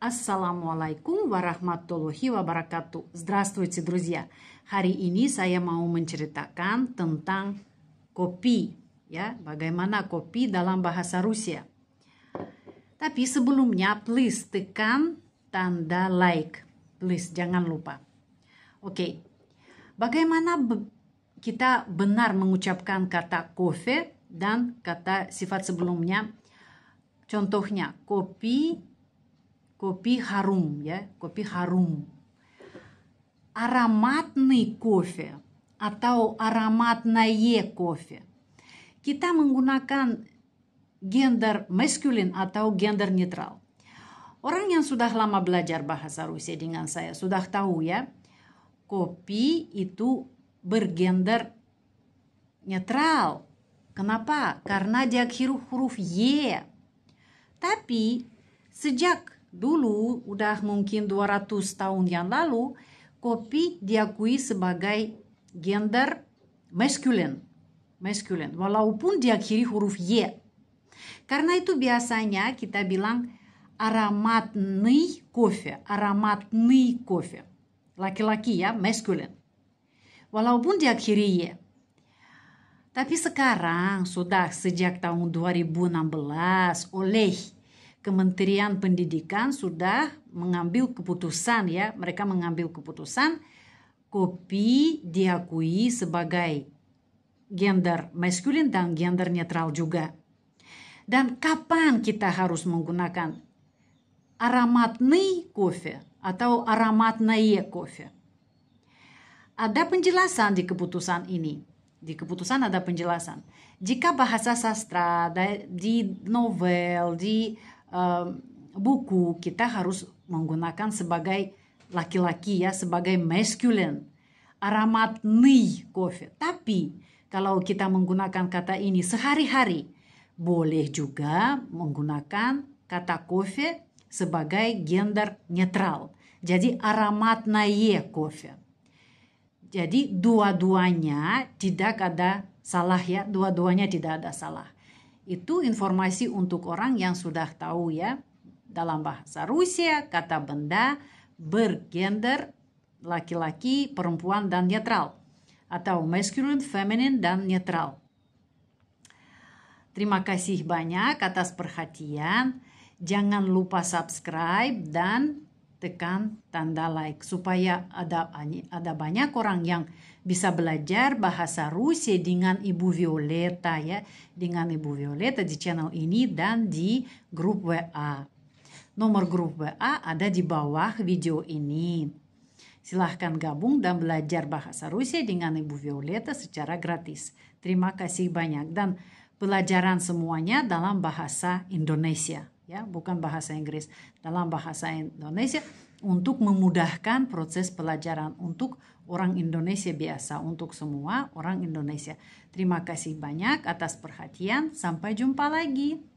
Assalamu alaikum warahmatullahi wabarakatuh. Здравствуйте, друзья. Hari ini saya mau menceritakan tentang kopi, ya, bagaimana kopi dalam bahasa Rusia. Tapi sebelumnya please tekan tanda like. Please jangan lupa. Oke. Okay. Bagaimana be kita benar mengucapkan kata kofe dan kata sifat sebelumnya? Contohnya kopi Kopi harum, ya, kopi harum. Aromatny kofe atau aromatnaye kofe. Kita menggunakan gender masculine atau gender netral. Orang yang sudah lama belajar bahasa Rusia dengan saya sudah tahu ya, kopi itu bergender netral. Kenapa? Karena dia huruf-huruf Y. Tapi sejak Dulu, udah mungkin 200 tahun yang lalu, kopi diakui sebagai gender masculine. Masculine, walaupun diakhiri huruf Y. Karena itu biasanya kita bilang ароматный kofe, nih kofe. Laki-laki ya, masculine. Walaupun diakhiri Y. Tapi sekarang sudah sejak tahun 2016 oleh Kementerian Pendidikan sudah mengambil keputusan ya, mereka mengambil keputusan kopi diakui sebagai gender maskulin dan gender netral juga. Dan kapan kita harus menggunakan aromatny kopi atau aromatnaye kopi? Ada penjelasan di keputusan ini. Di keputusan ada penjelasan. Jika bahasa sastra, di novel, di buku kita harus menggunakan sebagai laki-laki ya sebagai masculine nih kopi. Tapi kalau kita menggunakan kata ini sehari-hari boleh juga menggunakan kata kopi sebagai gender netral. Jadi naie kopi. Jadi dua-duanya tidak ada salah ya, dua-duanya tidak ada salah. Itu informasi untuk orang yang sudah tahu ya. Dalam bahasa Rusia, kata benda bergender laki-laki, perempuan, dan netral. Atau masculine, feminine, dan netral. Terima kasih banyak atas perhatian. Jangan lupa subscribe dan tekan tanda like supaya ada ada banyak orang yang bisa belajar bahasa Rusia dengan Ibu Violeta ya dengan Ibu Violeta di channel ini dan di grup WA. Nomor grup WA ada di bawah video ini. Silahkan gabung dan belajar bahasa Rusia dengan Ibu Violeta secara gratis. Terima kasih banyak dan pelajaran semuanya dalam bahasa Indonesia ya bukan bahasa Inggris dalam bahasa Indonesia untuk memudahkan proses pelajaran untuk orang Indonesia biasa untuk semua orang Indonesia. Terima kasih banyak atas perhatian. Sampai jumpa lagi.